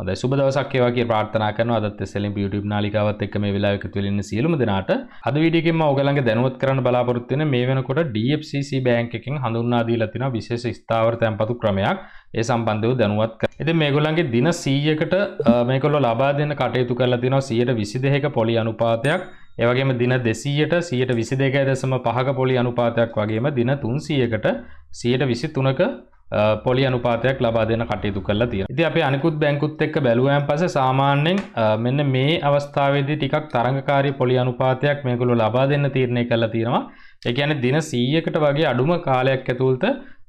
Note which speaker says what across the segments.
Speaker 1: හොඳ සුබ දවසක් ඒවා කියලා ප්‍රාර්ථනා කරනවා අදත් SLM YouTube නාලිකාවත් එක්ක මේ වෙලාව එකතු වෙලා ඉන්න සියලුම දෙනාට අද වීඩියෝ එකෙන් මම ඔයගලන්ගේ දැනුවත් කරන්න බලාපොරොත්තු වෙන මේ වෙනකොට DFCC බැංක් එකෙන් හඳුන්වා දීලා තියෙනවා විශේෂ ස්ථාවර තැන්පතු ක්‍රමයක් ඒ සම්බන්ධව දැනුවත් කර. ඉතින් මේගොල්ලන්ගේ දින 100කට මේගොල්ලෝ ලබා දෙන්න කටයුතු කරලා තියෙනවා 122ක පොලි අනුපාතයක් ඒ වගේම දින 200ට 122.5ක පොලි අනුපාතයක් වගේම දින 300කට 123ක පොලි අනුපාතයක් ලබා දෙන කටයුතු කරලා තියෙනවා. ඉතින් අපි අනිකුත් බැංකුත් එක්ක බැලුවයන් පස්සේ සාමාන්‍යයෙන් මෙන්න මේ අවස්ථාවේදී ටිකක් තරඟකාරී පොලි අනුපාතයක් මේගොල්ලෝ ලබා දෙන්න තීරණය කරලා තියෙනවා. ඒ කියන්නේ දින 100කට වගේ අඩුම කාලයක් ඇතුළත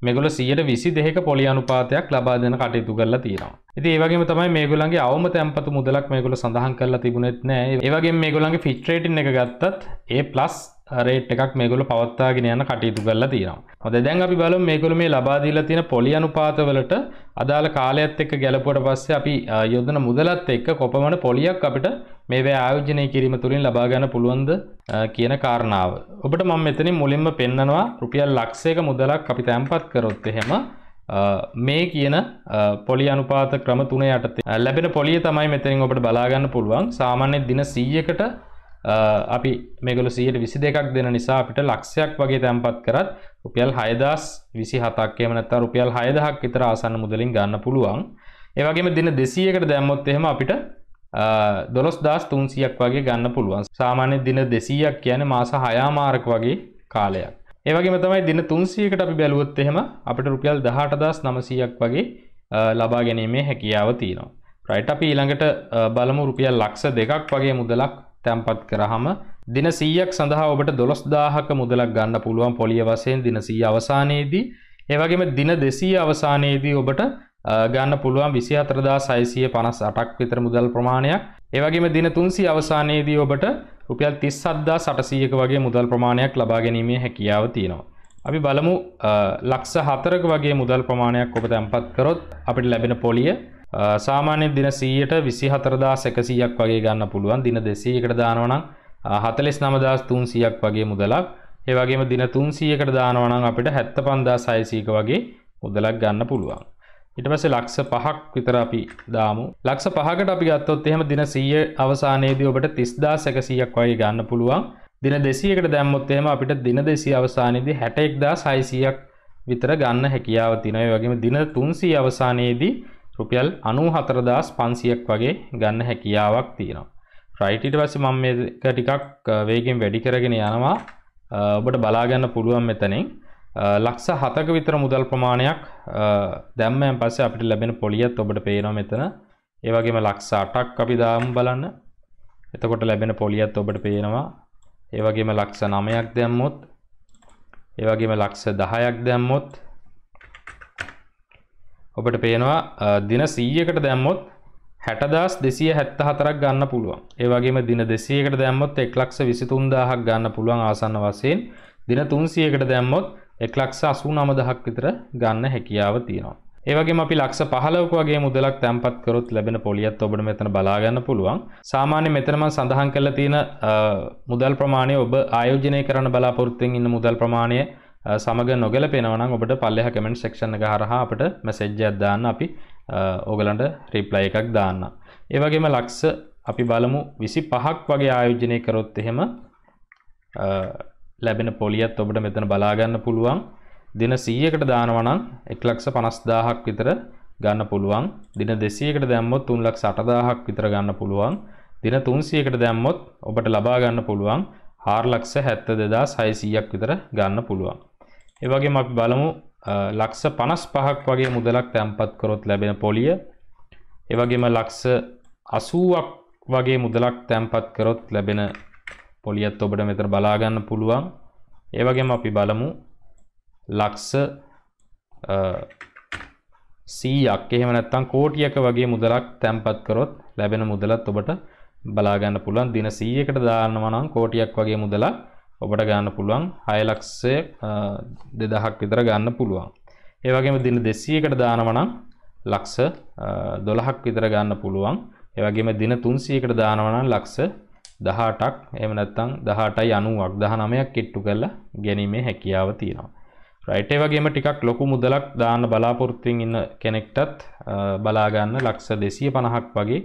Speaker 1: මේගොල්ලෝ 122ක පොලි අනුපාතයක් ලබා දෙන කටයුතු කරලා තියෙනවා. ඉතින් ඒ වගේම තමයි මේගොල්ලන්ගේ අවම තැන්පතු මුදලක් මේගොල්ලෝ සඳහන් කරලා තිබුණෙත් නැහැ. ඒ වගේම මේගොල්ලන්ගේ ෆිච් රේටින් එක ගත්තත් A+ රේට් එකක් මේගොල්ල පවත්වාගෙන යන කටයුතු කරලා තියෙනවා. හොඳයි දැන් අපි බලමු මේගොල්ල මේ ලබා දීලා තියෙන පොලි අනුපාතවලට අදාළ කාලයත් එක්ක ගැලපුවට පස්සේ අපි යොදන මුදලත් එක්ක කොපමණ පොලියක් අපිට මේවැ ආයෝජනය කිරීම තුළින් ලබා ගන්න පුළුවන්ද කියන කාරණාව. ඔබට මම මෙතනින් මුලින්ම පෙන්නනවා රුපියල් ලක්ෂයක මුදලක් අපි තැන්පත් කරොත් එහෙම මේ කියන පොලි අනුපාත ක්‍රම තුන යටතේ ලැබෙන පොලිය තමයි මෙතනින් ඔබට බලා ගන්න පුළුවන්. සාමාන්‍ය දින 100කට අපි මේගොල සියට විසි දෙකක් දෙන නිසා අපිට ලක්ෂයක් වගේ තැන්පත් කරත් රුපියල් හයදස් විසි හතක්කේ මනත්ත රුපියල් හයදහක් විතර ආසන්න මුදලින් ගන්න පුළුවන් ඒවගේම දින දෙසියකට දැම්මොත් එහෙම අපිට දොළොස් දස් තුන්සියක් වගේ ගන්න පුළුවන් සාමාන්‍ය දින දෙසීයක් කියන මාස හයාමාරක වගේ කාලයක් ඒවගේ තමයි දින තුන්සියකට අපි බැලුවොත් එහෙම අපිට රුපියල් දහට දස් නමසීයක් වගේ ලබා ගැනීමේ හැකියාව තියෙනවා රයිට් අපි ඊළඟට බලමු රුපියල් ලක්ෂ දෙකක් වගේ මුදලක් තැන්පත් කරහම දින 100ක් සඳහා ඔබට 12000ක මුදලක් ගන්න පුළුවන් පොලිය වශයෙන් දින 100 අවසානයේදී ඒ වගේම දින 200 අවසානයේදී ඔබට ගන්න පුළුවන් 24658ක් විතර මුදල් ප්‍රමාණයක්. ඒ වගේම දින 300 අවසානයේදී ඔබට රුපියල් 37800ක වගේ මුදල් ප්‍රමාණයක් ලබා ගැනීමේ හැකියාව තියෙනවා. අපි බලමු ලක්ෂ 4ක වගේ මුදල් ප්‍රමාණයක් ඔබ තැන්පත් කරොත් අපිට ලැබෙන පොලිය සාමාන්‍ය දින 100ට 24100ක් වගේ ගන්න පුළුවන් දින 200කට දානවා නම් 49300ක් වගේ මුදලක් ඒ වගේම දින 300කට දානවා නම් අපිට 75600ක වගේ මුදලක් ගන්න පුළුවන් ඊට පස්සේ ලක්ෂ 5ක් විතර අපි දාමු. ලක්ෂ 5කට අපි ගත්තොත් එහෙම දින 100 අවසානයේදී ඔබට 30100ක් වගේ ගන්න පුළුවන්. දින 200කට දැම්මොත් එහෙම අපිට දින 200 අවසානයේදී 61600ක් විතර ගන්න හැකියාව තියෙනවා. ඒ වගේම දින 300 අවසානයේදී රුපියල් අනූ හතරදස් පන්සියක් වගේ ගන්න හැකියාවක් තියෙනවා. රයිටට පස්ස මං මේක ටිකක් වේගෙන් වැඩි කරගෙන යනවා ඔබට බලාගන්න පුළුවන් මෙතනින් ලක්ෂ හතක විතර මුදල් ප්‍රමාණයක් දැම්මයන් පස්සේ අපිට ලැබෙන පොලියත් ඔබට පේනවා මෙතන ඒ වගේම ලක්ෂ අටක් අපි දාමු බලන්න එතකොට ලැබෙන පොලියත් ඔබට පේනවා ඒ වගේම ලක්ෂ නමයක් දැම්මොත් ඒ වගේම ලක්ෂ දහයක් දැම්මොත් ඔබට පේනවා දින 100කට දැම්මොත් 60274ක් ගන්න පුළුවන්. ඒ වගේම දින 200කට දැම්මොත් 123000ක් ගන්න පුළුවන් ආසන්න වශයෙන්. දින 300කට දැම්මොත් 189000ක් විතර ගන්න හැකියාව තියෙනවා. ඒවගේම අපි ලක්ෂ පහලවක වගේ මුදලක් තැන්පත් කරොත් ලැබෙන පොලියත් ඔබට මෙතන බලාගන්න පුළුවන් සාමාන්‍ය මෙතනම සඳහන් කරලා තියෙන මුදල් ප්‍රමාණය ඔබ ආයෝජනය කරන්න බලාපොරොත්තුෙන් ඉන්න මුදල් ප්‍රමාණය සමග නොගල පෙනවනම් ඔබට පල්ලෙහ කමෙන්ට් සෙක්ෂණ එක හරහා අපට මැසෙජ්ජයක් දාන්න අපි ඕගලන්ට රිප්ලයි එකක් දාන්න. ඒ වගේම ලක්ෂ අපි බලමු විසි පහක් වගේ ආයෝජනය කරොත් එහෙම ලැබෙන පොලියත් ඔබට මෙතන බලාගන්න පුළුවන් දින සීයකට දානවනම් එක්ලක්ෂ පනස්දාහක් විතර ගන්න පුළුවන් දින දෙසියකට දැම්මොත් තුන්ලක් සටදාහක් විතර ගන්න පුළුවන් දින තුන්සියකට දැම්මොත් ඔබට ලබා ගන්න පුළුවන් හාර්ලක්ෂ හැත්ත දෙදා සයිසීයක් විතර ගන්න පුළුවන් ඒවගේම අපි බලමු ලක්ෂ පනස් පහක් වගේ මුදලක් තැන්පත් කරොත් ලැබෙන පොලිය ඒවගේම ලක්ෂ අසුවක් වගේ මුදලක් තැන්පත් කරොත් ලැබෙන පොලියත් ඔබට මෙතර බලාගන්න පුළුවන් ඒවගේම අපි බලමු ලක්ස සීයක් එහෙම නැත්තම් කෝටියක වගේ මුදලක් තැන්පත් කරොත් ලැබෙන මුදලත් ඔබට බලාගන්න පුළුවන් දින 100කට දාන්න මනම් කෝටියක් වගේ මුදලක් ඔබට ගන්න පුළුවන් හයලක්ෂය දෙදහක් විතර ගන්න පුළුවන් ඒවගේම දින දෙසීකට දානවනම් ලක්ස දොළහක් විතර ගන්න පුළුවන් ඒවගේම දින තුන්සීකට දානවනම් ලක්ස දහටක් එම නැත්තං දහටයි අනුවක් දහනමයක් කිට්ටු කරලා ගැනීමේ හැකියාව තියෙනවා රයිට වගේම ටිකක් ලොකු මුදලක් දාන්න බලාපොරොත්තුවෙන් ඉන්න කෙනෙක්ටත් බලාගන්න ලක්ෂ දෙසිය පණහක් වගේ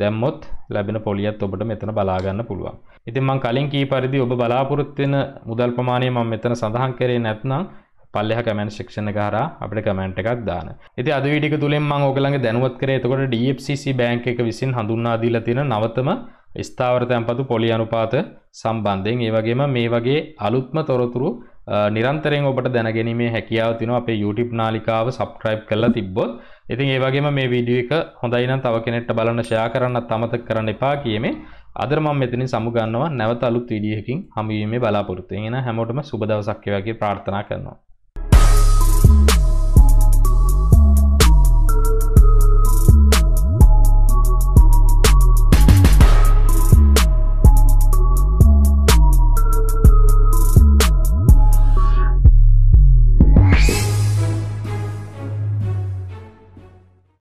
Speaker 1: දැම්මොත් ලැබෙන පොලියත් ඔබට මෙතන බලාගන්න පුළුවන්. ඉතින් මම කලින් කී පරිදි ඔබ බලාපොරොත්තු වෙන මුදල් ප්‍රමාණය මම මෙතන සඳහන් කරේ නැත්නම් පල්ලෙහා කමෙන්ට් සෙක්ෂන් එක හරහා අපිට කමෙන්ට් එකක් දාන්න. ඉතින් අද වීඩියෝ එක තුලින් මම ඔයගලන්ගේ දැනුවත් කරේ එතකොට DFCC බැංක් එක විසින් හඳුන්වා දීලා තියෙන නවතම ස්ථාවර තැන්පතු පොලි අනුපාත සම්බන්ධයෙන් ඒ වගේම මේ වගේ අලුත්ම තොරතුරු නිරන්තරයෙන් ඔබට දැනගැනීමේ හැකියාව තියෙනවා අපේ YouTube නාලිකාව subscribe කරලා තිබ්බොත්. ඉතින් ඒ වගේම මේ වීඩියෝ එක හොඳයි නම් තව කෙනෙක්ට බලන්න share කරන්නත් අමතක කරන්න එපා කියමේ. අදර මම මෙතනින් සමු ගන්නවා නැවත අලුත් වීඩියෝ එකකින් හමු වීමේ බලාපොරොත්තු වෙන. එහෙනම් හැමෝටම සුබ දවසක් වේවා කියලා ප්‍රාර්ථනා කරනවා.